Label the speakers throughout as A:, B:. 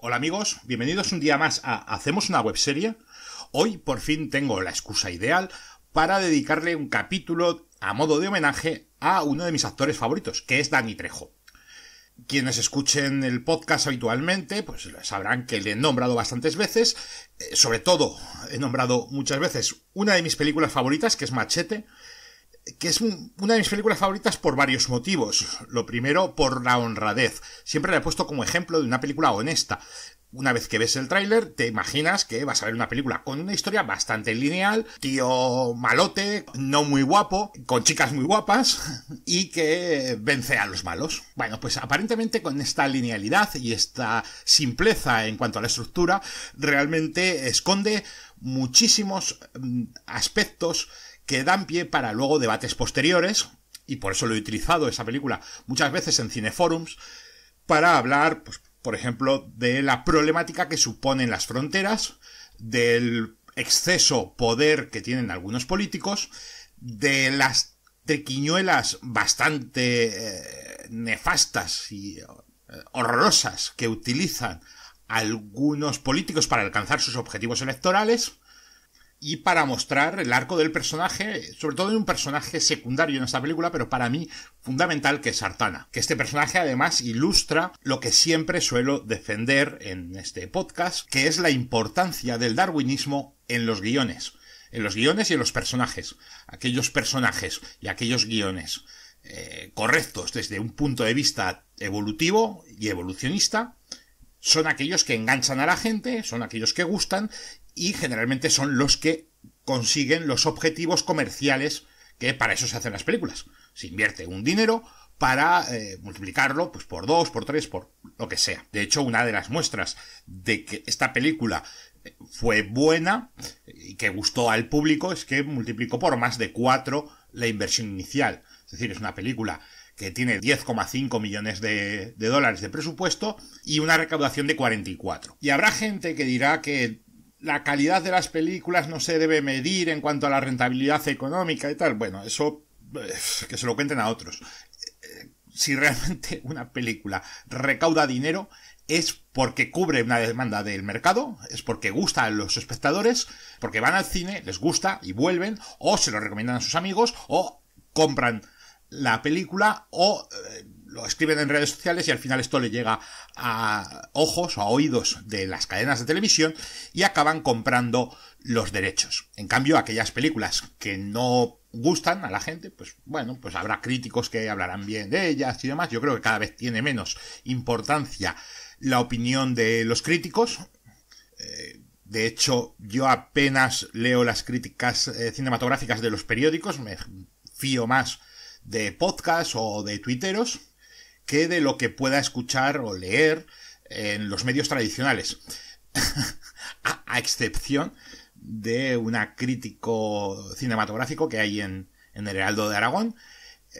A: Hola amigos, bienvenidos un día más a Hacemos una webserie. Hoy por fin tengo la excusa ideal para dedicarle un capítulo a modo de homenaje a uno de mis actores favoritos, que es Dani Trejo. Quienes escuchen el podcast habitualmente, pues sabrán que le he nombrado bastantes veces, eh, sobre todo he nombrado muchas veces una de mis películas favoritas, que es Machete, que es una de mis películas favoritas por varios motivos. Lo primero, por la honradez. Siempre la he puesto como ejemplo de una película honesta. Una vez que ves el tráiler, te imaginas que vas a ver una película con una historia bastante lineal, tío malote, no muy guapo, con chicas muy guapas y que vence a los malos. Bueno, pues aparentemente con esta linealidad y esta simpleza en cuanto a la estructura, realmente esconde muchísimos mm, aspectos que dan pie para luego debates posteriores, y por eso lo he utilizado esa película muchas veces en cineforums, para hablar, pues, por ejemplo, de la problemática que suponen las fronteras, del exceso poder que tienen algunos políticos, de las triquiñuelas bastante eh, nefastas y eh, horrorosas que utilizan algunos políticos para alcanzar sus objetivos electorales, y para mostrar el arco del personaje, sobre todo de un personaje secundario en esta película, pero para mí fundamental que es Artana. Que este personaje además ilustra lo que siempre suelo defender en este podcast, que es la importancia del darwinismo en los guiones. En los guiones y en los personajes. Aquellos personajes y aquellos guiones eh, correctos desde un punto de vista evolutivo y evolucionista son aquellos que enganchan a la gente, son aquellos que gustan y generalmente son los que consiguen los objetivos comerciales que para eso se hacen las películas. Se invierte un dinero para eh, multiplicarlo pues, por dos, por tres, por lo que sea. De hecho, una de las muestras de que esta película eh, fue buena y que gustó al público es que multiplicó por más de cuatro la inversión inicial. Es decir, es una película que tiene 10,5 millones de, de, dólares de presupuesto y una recaudación de 44. Y habrá gente que dirá que la calidad de las películas no se debe medir en cuanto a la rentabilidad económica y tal. Bueno, eso eh, que se lo cuenten a otros. Eh, eh, si realmente una película recauda dinero es porque cubre una demanda del mercado, es porque gusta a los espectadores, porque van al cine, les gusta y vuelven, o se lo recomiendan a sus amigos, o compran la película, o lo escriben en redes sociales y al final esto le llega a ojos o a oídos de las cadenas de televisión y acaban comprando los derechos. En cambio, aquellas películas que no gustan a la gente, pues bueno, pues habrá críticos que hablarán bien de ellas y demás. Yo creo que cada vez tiene menos importancia la opinión de los críticos. Eh, de hecho, yo apenas leo las críticas eh, cinematográficas de los periódicos, me fío más de podcasts o de tuiteros que de lo que pueda escuchar o leer en los medios tradicionales. a, excepción de una crítico cinematográfico que hay en, en el Heraldo de Aragón,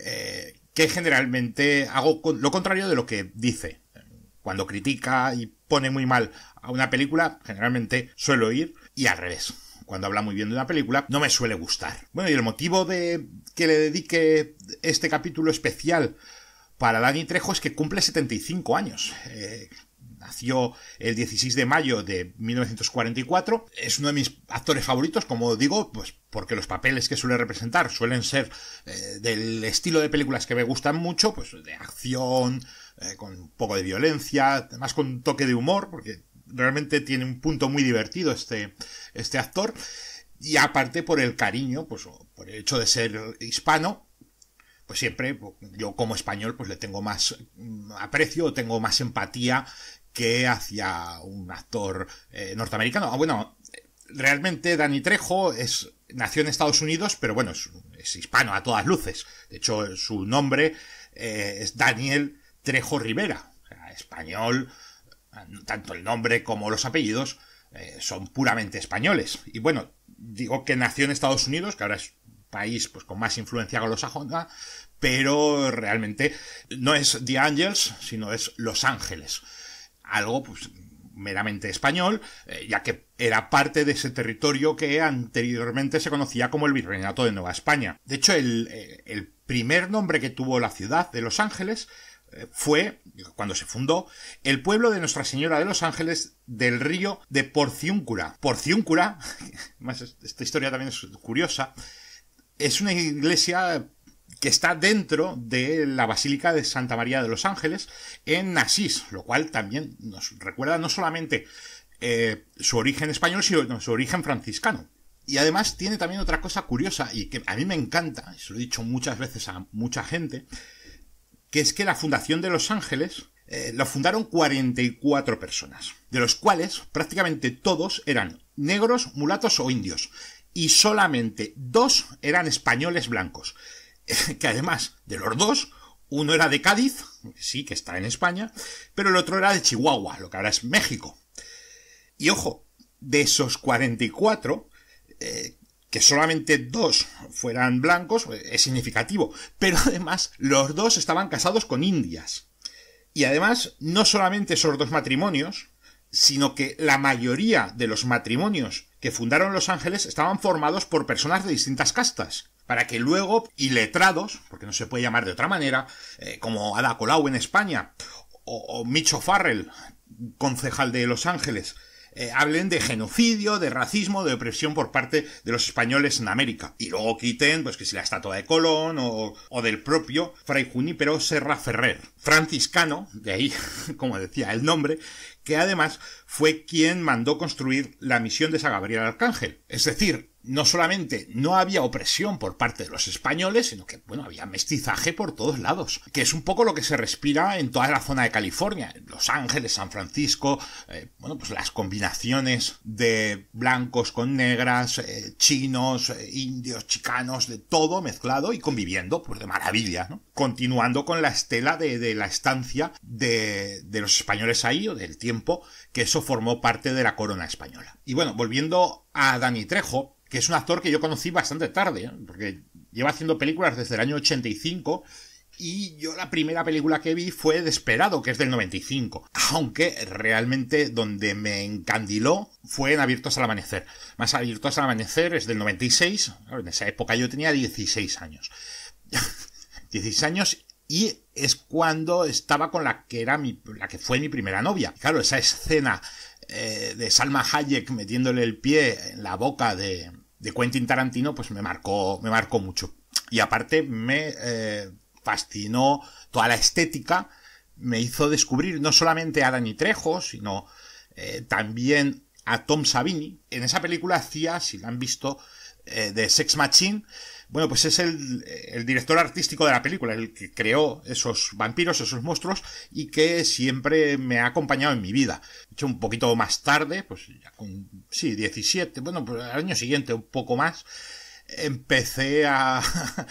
A: eh, que generalmente hago lo contrario de lo que dice. Cuando critica y pone muy mal a una película, generalmente suelo ir y al revés. Cuando habla muy bien de una película, no me suele gustar. Bueno, y el motivo de que le dedique este capítulo especial para Dani Trejo es que cumple 75 años. Eh, nació el 16 de mayo de 1944. Es uno de mis actores favoritos, como digo, pues porque los papeles que suele representar suelen ser eh, del estilo de películas que me gustan mucho, pues de acción, eh, con un poco de violencia, además con un toque de humor, porque realmente tiene un punto muy divertido este, este actor. Y aparte por el cariño, pues por el hecho de ser hispano, pues siempre yo como español pues le tengo más mm, aprecio, tengo más empatía que hacia un actor eh, norteamericano. norteamericano. Ah, bueno, realmente Dani Trejo es nació en Estados Unidos, pero bueno, es, hispano a todas luces. De hecho, su nombre eh, es Daniel Trejo Rivera, español, tanto el nombre como los apellidos eh, son puramente españoles. Y bueno, digo que nació en Estados Unidos, que ahora es país pues, con más influencia anglosajona, pero realmente no es The Angels, sino es Los Ángeles. Algo pues, meramente español, eh, ya que era parte de ese territorio que anteriormente se conocía como el Virreinato de Nueva España. De hecho, el, eh, el primer nombre que tuvo la ciudad de Los Ángeles eh, fue, cuando se fundó, el pueblo de Nuestra Señora de los Ángeles del río de Porciúncula. Porciúncula, esta historia también es curiosa, es una iglesia que está dentro de la Basílica de Santa María de los Ángeles en Asís, lo cual también nos recuerda no solamente eh, su origen español, sino su origen franciscano. Y además tiene también otra cosa curiosa y que a mí me encanta, y se lo he dicho muchas veces a mucha gente, que es que la fundación de Los Ángeles eh, lo fundaron 44 personas, de los cuales prácticamente todos eran negros, mulatos o indios y solamente dos eran españoles blancos. Que además, de los dos, uno era de Cádiz, sí que está en España, pero el otro era de Chihuahua, lo que ahora es México. Y ojo, de esos 44, eh, que solamente dos fueran blancos, eh, es significativo. Pero además, los dos estaban casados con indias. Y además, no solamente esos dos matrimonios, sino que la mayoría de los matrimonios que fundaron Los Ángeles estaban formados por personas de distintas castas, para que luego, y letrados, porque no se puede llamar de otra manera, eh, como Ada Colau en España, o Micho Farrell, concejal de Los Ángeles, eh, hablen de genocidio, de racismo, de opresión por parte de los españoles en América. Y luego quiten, pues que si la estatua de Colón o, o del propio Fray Junípero Serra Ferrer, franciscano, de ahí, como decía el nombre, que además fue quien mandó construir la misión de San Gabriel Arcángel. Es decir, no solamente no había opresión por parte de los españoles, sino que, bueno, había mestizaje por todos lados, que es un poco lo que se respira en toda la zona de California, Los Ángeles, San Francisco, eh, bueno, pues las combinaciones de blancos con negras, eh, chinos, eh, indios, chicanos, de todo mezclado y conviviendo, pues de maravilla, ¿no? Continuando con la estela de, la estancia de, de los españoles ahí, o del tiempo que eso formó parte de la corona española. Y bueno, volviendo a Dani Trejo, que es un actor que yo conocí bastante tarde, ¿eh? porque lleva haciendo películas desde el año 85 y yo la primera película que vi fue Desperado, que es del 95, aunque realmente donde me encandiló fue en Abiertos al Amanecer. Más Abiertos al Amanecer es del 96, en esa época yo tenía 16 años. 16 años y es cuando estaba con la que era la que fue mi primera novia. Claro, esa escena eh, de Salma Hayek metiéndole el pie en la boca de, de, Quentin Tarantino, pues me marcó, me marcó mucho. Y aparte me eh, fascinó toda la estética, me hizo descubrir no solamente a Dani Trejo, sino eh, también a Tom Savini. En esa película hacía, si la han visto, de Sex Machine, bueno, pues es el, director artístico de la película, el que creó esos vampiros, esos monstruos, y que siempre me ha acompañado en mi vida. De hecho, un poquito más tarde, pues ya con, sí, 17, bueno, pues al año siguiente, un poco más, empecé a,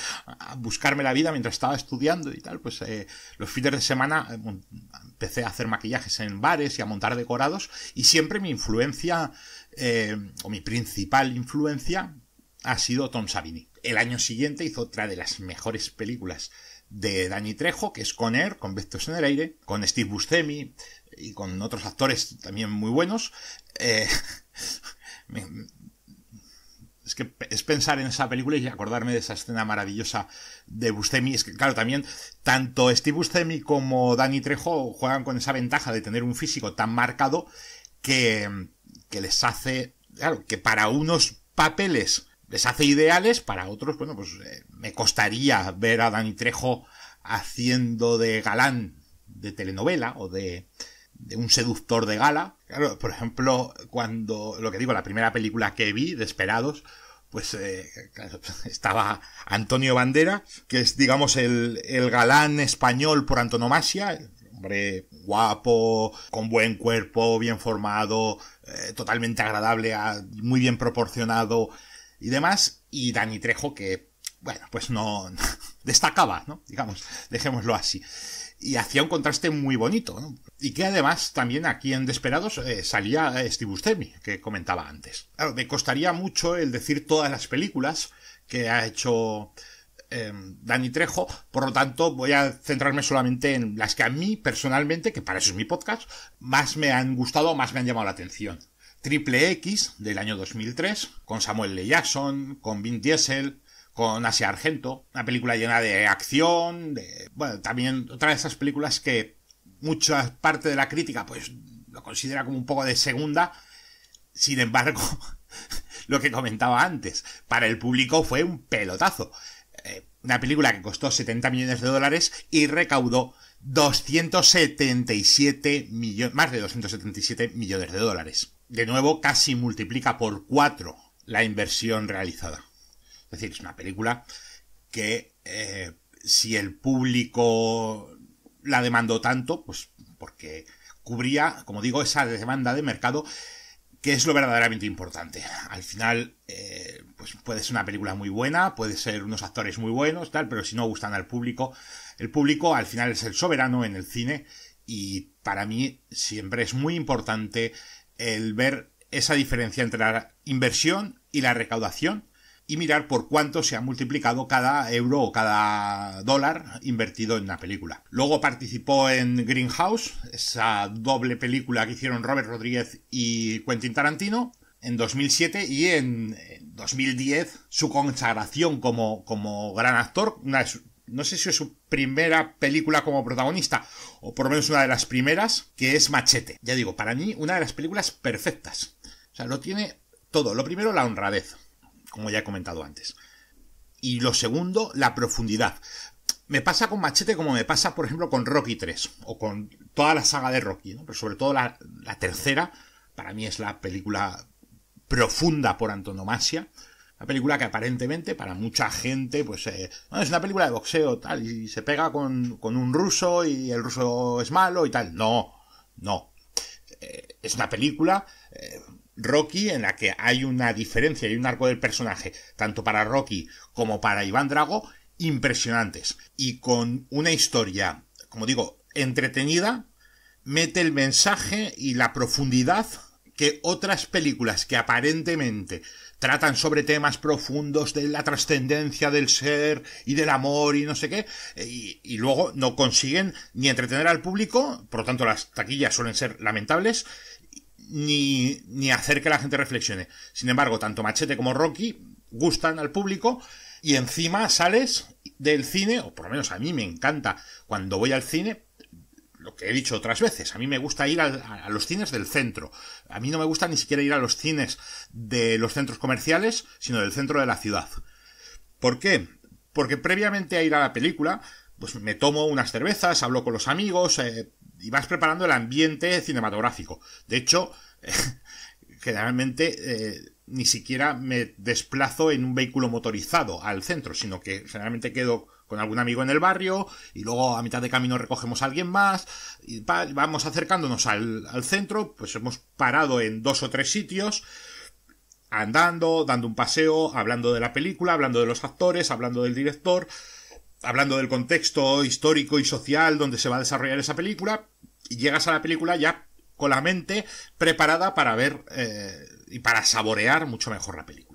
A: buscarme la vida mientras estaba estudiando y tal, pues eh, los fines de semana eh, empecé a hacer maquillajes en bares y a montar decorados y siempre mi influencia eh, o mi principal influencia ha sido Tom Savini. El año siguiente hizo otra de las mejores películas de Danny Trejo, que es Con Air, con Vectos en el Aire, con Steve Buscemi y con otros actores también muy buenos. Eh, es que es pensar en esa película y acordarme de esa escena maravillosa de Buscemi. Es que, claro, también tanto Steve Buscemi como Danny Trejo juegan con esa ventaja de tener un físico tan marcado que, que les hace, claro, que para unos papeles les hace ideales, para otros, bueno, pues eh, me costaría ver a Dani Trejo haciendo de galán de telenovela o de, un seductor de gala. por ejemplo, cuando, lo que digo, la primera película que vi, Desperados, pues eh, estaba Antonio Bandera, que es, digamos, el, el galán español por antonomasia, hombre guapo, con buen cuerpo, bien formado, eh, totalmente agradable, muy bien proporcionado y demás, y Dani Trejo que, bueno, pues no, destacaba, ¿no? Digamos, dejémoslo así. Y hacía un contraste muy bonito, Y que además también aquí en Desperados eh, salía Steve que comentaba antes. me costaría mucho el decir todas las películas que ha hecho eh, Dani Trejo, por lo tanto voy a centrarme solamente en las que a mí personalmente, que para eso es mi podcast, más me han gustado, o más me han llamado la atención. Triple X del año 2003, con Samuel L. Jackson, con Vin Diesel, con Asia Argento, una película llena de acción, de, bueno, también otra de esas películas que mucha parte de la crítica pues lo considera como un poco de segunda, sin embargo, lo que comentaba antes, para el público fue un pelotazo. Eh, una película que costó 70 millones de dólares y recaudó 277 millones, más de 277 millones de dólares de nuevo casi multiplica por cuatro la inversión realizada. Es decir, es una película que eh, si el público la demandó tanto, pues porque cubría, como digo, esa demanda de mercado que es lo verdaderamente importante. Al final, eh, pues puede ser una película muy buena, puede ser unos actores muy buenos, tal, pero si no gustan al público, el público al final es el soberano en el cine y para mí siempre es muy importante el ver esa diferencia entre la inversión y la recaudación y mirar por cuánto se ha multiplicado cada euro o cada dólar invertido en la película. Luego participó en Greenhouse, esa doble película que hicieron Robert Rodríguez y Quentin Tarantino en 2007 y en 2010 su consagración como, como gran actor, una no sé si es su primera película como protagonista, o por lo menos una de las primeras, que es Machete. Ya digo, para mí una de las películas perfectas. O sea, lo tiene todo. Lo primero, la honradez, como ya he comentado antes. Y lo segundo, la profundidad. Me pasa con Machete como me pasa, por ejemplo, con Rocky 3, o con toda la saga de Rocky, pero sobre todo la tercera, para mí es la película profunda por antonomasia una película que aparentemente para mucha gente, pues eh, es una película de boxeo, tal, y se pega con, un ruso y el ruso es malo y tal. No, no. Eh, es una película eh, Rocky en la que hay una diferencia y un arco del personaje, tanto para Rocky como para Iván Drago, impresionantes. Y con una historia, como digo, entretenida, mete el mensaje y la profundidad que otras películas que aparentemente tratan sobre temas profundos de la trascendencia del ser y del amor y no sé qué, y, luego no consiguen ni entretener al público, por lo tanto las taquillas suelen ser lamentables, ni, ni hacer que la gente reflexione. Sin embargo, tanto Machete como Rocky gustan al público y encima sales del cine, o por lo menos a mí me encanta cuando voy al cine, lo que he dicho otras veces, a mí me gusta ir a, los cines del centro. A mí no me gusta ni siquiera ir a los cines de los centros comerciales, sino del centro de la ciudad. ¿Por qué? Porque previamente a ir a la película, pues me tomo unas cervezas, hablo con los amigos eh, y vas preparando el ambiente cinematográfico. De hecho, generalmente eh, ni siquiera me desplazo en un vehículo motorizado al centro, sino que generalmente quedo con algún amigo en el barrio y luego a mitad de camino recogemos a alguien más y vamos acercándonos al, centro, pues hemos parado en dos o tres sitios andando, dando un paseo, hablando de la película, hablando de los actores, hablando del director, hablando del contexto histórico y social donde se va a desarrollar esa película y llegas a la película ya con la mente preparada para ver eh, y para saborear mucho mejor la película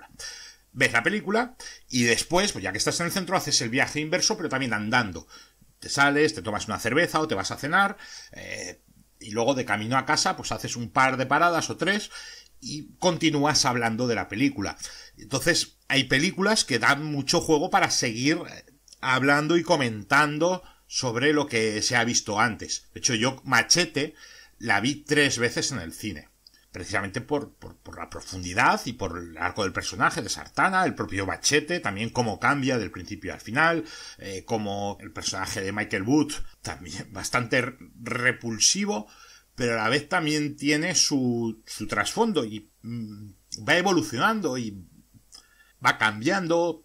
A: ves la película y después, pues ya que estás en el centro, haces el viaje inverso, pero también andando. Te sales, te tomas una cerveza o te vas a cenar eh, y luego de camino a casa, pues haces un par de paradas o tres y continúas hablando de la película. Entonces, hay películas que dan mucho juego para seguir eh, hablando y comentando sobre lo que se ha visto antes. De hecho, yo Machete la vi tres veces en el cine precisamente por, la profundidad y por el arco del personaje de Sartana, el propio Bachete, también cómo cambia del principio al final, eh, como el personaje de Michael Wood, también bastante repulsivo, pero a la vez también tiene su, trasfondo y mm, va evolucionando y va cambiando.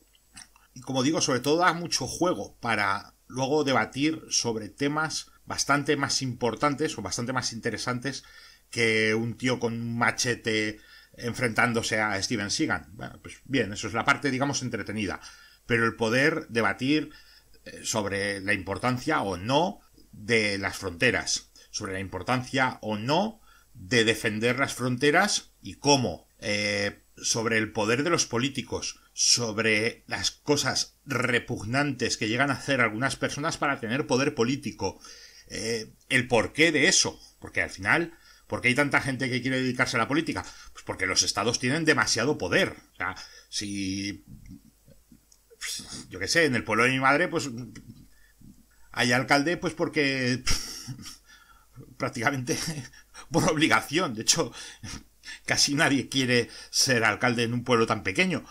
A: Y como digo, sobre todo da mucho juego para luego debatir sobre temas bastante más importantes o bastante más interesantes que un tío con un machete enfrentándose a Steven Sigan, Bueno, pues bien, eso es la parte, digamos, entretenida. Pero el poder debatir eh, sobre la importancia o no de las fronteras, sobre la importancia o no de defender las fronteras y cómo, eh, sobre el poder de los políticos, sobre las cosas repugnantes que llegan a hacer algunas personas para tener poder político, eh, el porqué de eso, porque al final ¿Por qué hay tanta gente que quiere dedicarse a la política? Pues porque los estados tienen demasiado poder. O sea, si... Yo qué sé, en el pueblo de mi madre, pues... Hay alcalde, pues porque... prácticamente por obligación. De hecho, casi nadie quiere ser alcalde en un pueblo tan pequeño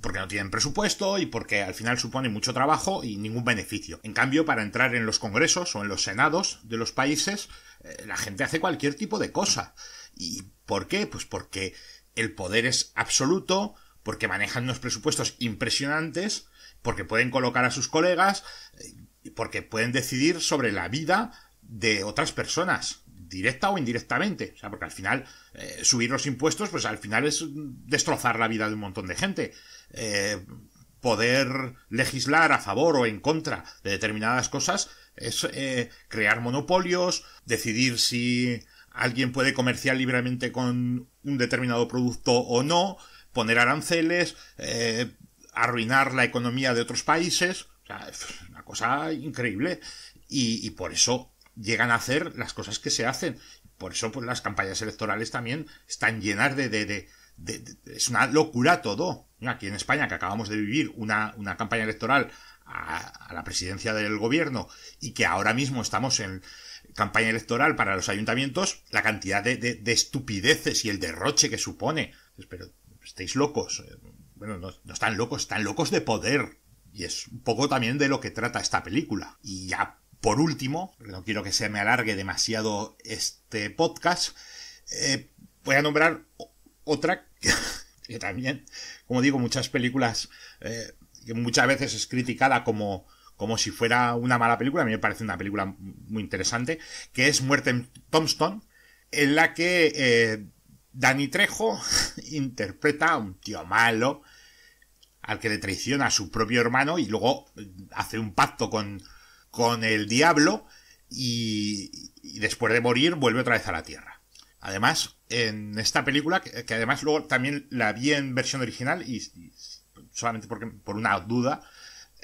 A: porque no tienen presupuesto y porque al final supone mucho trabajo y ningún beneficio. En cambio, para entrar en los congresos o en los senados de los países, eh, la gente hace cualquier tipo de cosa. ¿Y por qué? Pues porque el poder es absoluto, porque manejan unos presupuestos impresionantes, porque pueden colocar a sus colegas, eh, porque pueden decidir sobre la vida de otras personas directa o indirectamente. O sea, porque al final eh, subir los impuestos, pues al final es mm, destrozar la vida de un montón de gente. Eh, poder legislar a favor o en contra de determinadas cosas es eh, crear monopolios, decidir si alguien puede comerciar libremente con un determinado producto o no, poner aranceles, eh, arruinar la economía de otros países. es una cosa increíble. Y, por eso llegan a hacer las cosas que se hacen. Por eso pues, las campañas electorales también están llenas de, de, de es una locura todo aquí en España, que acabamos de vivir una, campaña electoral a, la presidencia del gobierno y que ahora mismo estamos en campaña electoral para los ayuntamientos, la cantidad de, estupideces y el derroche que supone. Pues, pero estáis locos. Eh, bueno, no, están locos, están locos de poder. Y es un poco también de lo que trata esta película. Y ya por último, no quiero que se me alargue demasiado este podcast, eh, voy a nombrar otra que también, como digo, muchas películas eh, que muchas veces es criticada como, como si fuera una mala película, a mí me parece una película muy interesante, que es Muerte en Tombstone, en la que eh, Danny Trejo interpreta a un tío malo al que le traiciona a su propio hermano y luego eh, hace un pacto con, el diablo y después de morir vuelve otra vez a la tierra. Además, en esta película, que, además luego también la vi en versión original y, solamente porque, por una duda,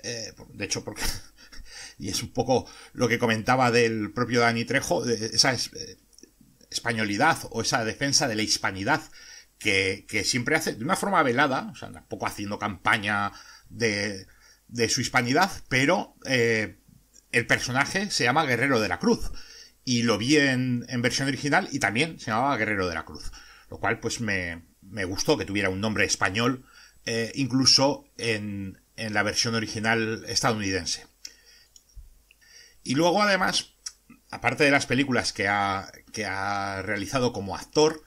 A: eh, de hecho porque... y es un poco lo que comentaba del propio Dani Trejo, esa eh, españolidad o esa defensa de la hispanidad que, siempre hace de una forma velada, o sea, tampoco haciendo campaña de, de su hispanidad, pero eh, el personaje se llama Guerrero de la Cruz y lo vi en, versión original y también se llamaba Guerrero de la Cruz, lo cual pues me, gustó que tuviera un nombre español eh, incluso en, la versión original estadounidense. Y luego además, aparte de las películas que ha, que ha realizado como actor,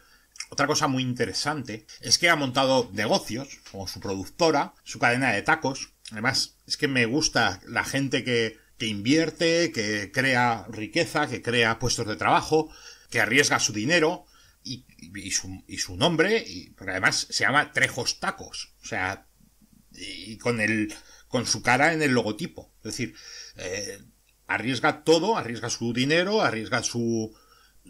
A: otra cosa muy interesante es que ha montado negocios como su productora, su cadena de tacos. Además, es que me gusta la gente que, que invierte, que crea riqueza, que crea puestos de trabajo, que arriesga su dinero y, su, nombre, y, porque además se llama Trejos Tacos, o sea, y con, el, con su cara en el logotipo. Es decir, eh, arriesga todo, arriesga su dinero, arriesga su,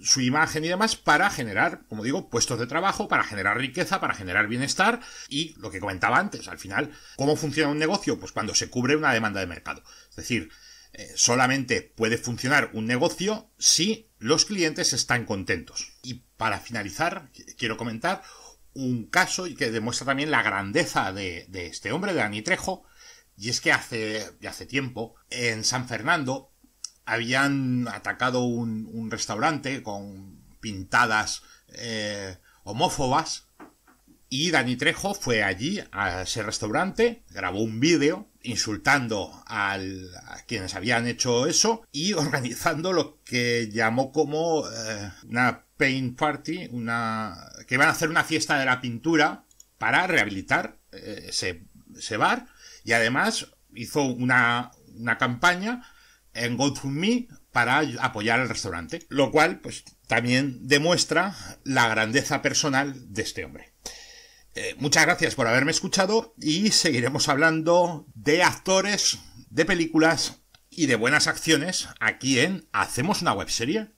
A: su imagen y demás para generar, como digo, puestos de trabajo, para generar riqueza, para generar bienestar y lo que comentaba antes, al final, ¿cómo funciona un negocio? Pues cuando se cubre una demanda de mercado. Es decir, eh, solamente puede funcionar un negocio si los clientes están contentos. Y para finalizar, quiero comentar un caso que demuestra también la grandeza de, este hombre, de Anitrejo, y es que hace, hace tiempo, en San Fernando, habían atacado un, restaurante con pintadas eh, homófobas y Dani Trejo fue allí a ese restaurante, grabó un vídeo insultando a quienes habían hecho eso y organizando lo que llamó como eh, una paint party, una que iban a hacer una fiesta de la pintura para rehabilitar eh, ese, bar y además hizo una, una campaña en Me para apoyar al restaurante, lo cual pues también demuestra la grandeza personal de este hombre. Eh, muchas gracias por haberme escuchado y seguiremos hablando de actores, de películas y de buenas acciones aquí en Hacemos una webserie.